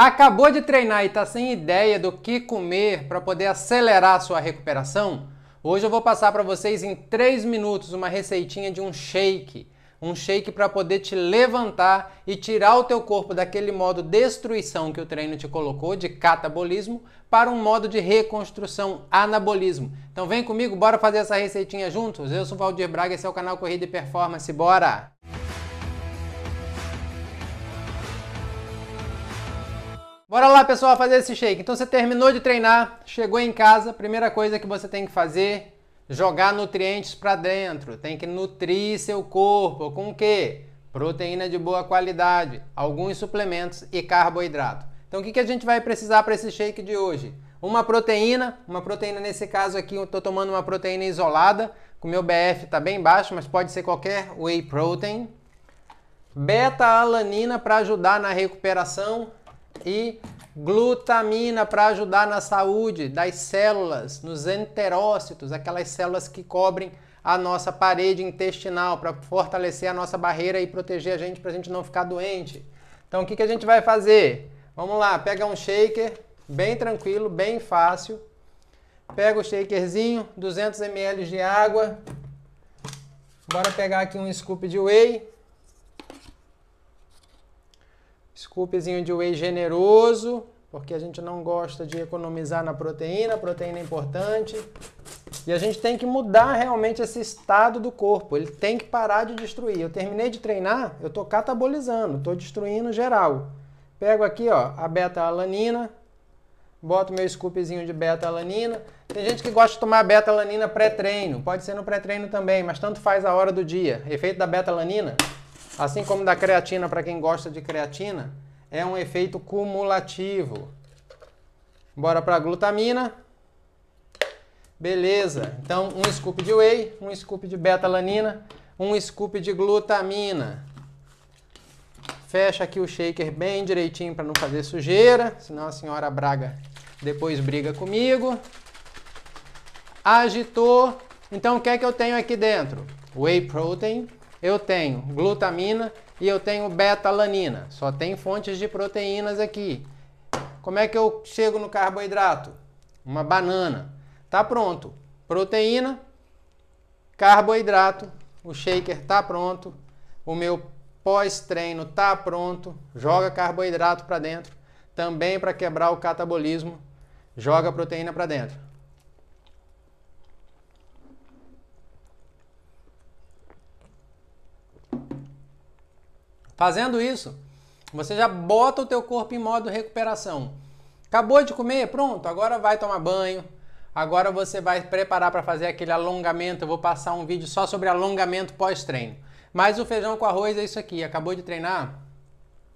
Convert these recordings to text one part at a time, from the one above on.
Acabou de treinar e está sem ideia do que comer para poder acelerar a sua recuperação? Hoje eu vou passar para vocês em 3 minutos uma receitinha de um shake. Um shake para poder te levantar e tirar o teu corpo daquele modo destruição que o treino te colocou, de catabolismo, para um modo de reconstrução, anabolismo. Então vem comigo, bora fazer essa receitinha juntos? Eu sou o Valdir Braga, esse é o canal Corrida e Performance, bora! Bora lá, pessoal, fazer esse shake. Então você terminou de treinar, chegou em casa, primeira coisa que você tem que fazer, jogar nutrientes para dentro. Tem que nutrir seu corpo com o quê? Proteína de boa qualidade, alguns suplementos e carboidrato. Então o que, que a gente vai precisar para esse shake de hoje? Uma proteína, uma proteína nesse caso aqui eu estou tomando uma proteína isolada, o meu BF está bem baixo, mas pode ser qualquer whey protein. Beta-alanina para ajudar na recuperação, e glutamina para ajudar na saúde das células, nos enterócitos, aquelas células que cobrem a nossa parede intestinal para fortalecer a nossa barreira e proteger a gente para a gente não ficar doente. Então o que, que a gente vai fazer? Vamos lá, pega um shaker bem tranquilo, bem fácil. Pega o shakerzinho, 200 ml de água. Bora pegar aqui um scoop de whey. scoopzinho de whey generoso, porque a gente não gosta de economizar na proteína, a proteína é importante. E a gente tem que mudar realmente esse estado do corpo, ele tem que parar de destruir. Eu terminei de treinar, eu tô catabolizando, tô destruindo geral. Pego aqui, ó, a beta-alanina, boto meu scoopzinho de beta-alanina. Tem gente que gosta de tomar beta-alanina pré-treino, pode ser no pré-treino também, mas tanto faz a hora do dia. Efeito da beta-alanina, assim como da creatina para quem gosta de creatina, é um efeito cumulativo. Bora para a glutamina. Beleza. Então, um scoop de whey, um scoop de beta-alanina, um scoop de glutamina. Fecha aqui o shaker bem direitinho para não fazer sujeira, senão a senhora Braga depois briga comigo. Agitou. Então, o que é que eu tenho aqui dentro? Whey protein, eu tenho glutamina e eu tenho beta alanina. Só tem fontes de proteínas aqui. Como é que eu chego no carboidrato? Uma banana. Tá pronto. Proteína, carboidrato, o shaker tá pronto, o meu pós-treino tá pronto, joga carboidrato para dentro, também para quebrar o catabolismo, joga proteína para dentro. Fazendo isso, você já bota o teu corpo em modo recuperação. Acabou de comer, pronto, agora vai tomar banho. Agora você vai preparar para fazer aquele alongamento. Eu vou passar um vídeo só sobre alongamento pós-treino. Mas o feijão com arroz é isso aqui. Acabou de treinar?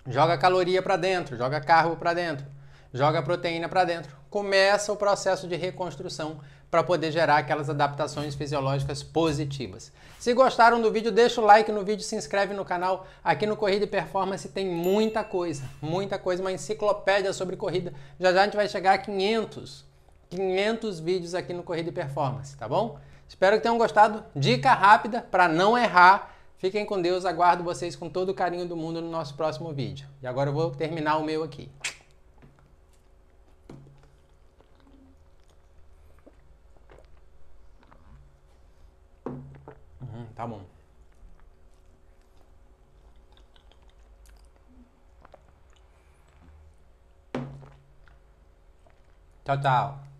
Joga caloria para dentro, joga carbo para dentro, joga proteína para dentro começa o processo de reconstrução para poder gerar aquelas adaptações fisiológicas positivas. Se gostaram do vídeo, deixa o like no vídeo, se inscreve no canal. Aqui no Corrida e Performance tem muita coisa, muita coisa, uma enciclopédia sobre corrida. Já já a gente vai chegar a 500, 500 vídeos aqui no Corrida e Performance, tá bom? Espero que tenham gostado. Dica rápida para não errar. Fiquem com Deus, aguardo vocês com todo o carinho do mundo no nosso próximo vídeo. E agora eu vou terminar o meu aqui. Hum, tá bom. Tchau, tchau.